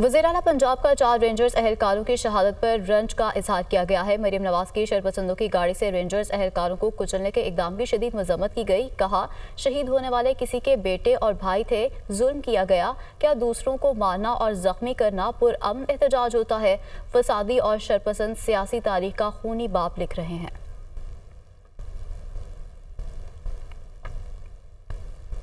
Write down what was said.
वजीर पंजाब का चार रेंजर्स अहलकारों की शहादत पर रंज का इजहार किया गया है मरीम नवाज की शरपसंदों की गाड़ी से रेंजर्स अहलकारों को कुचलने के इकदाम की शदीद मजम्मत की गई कहा शहीद होने वाले किसी के बेटे और भाई थे जुल्म किया गया क्या दूसरों को मारना और जख्मी करना पुरअमन एहतजाज होता है फसादी और शरपसंद सियासी तारीख का खूनी बाप लिख रहे हैं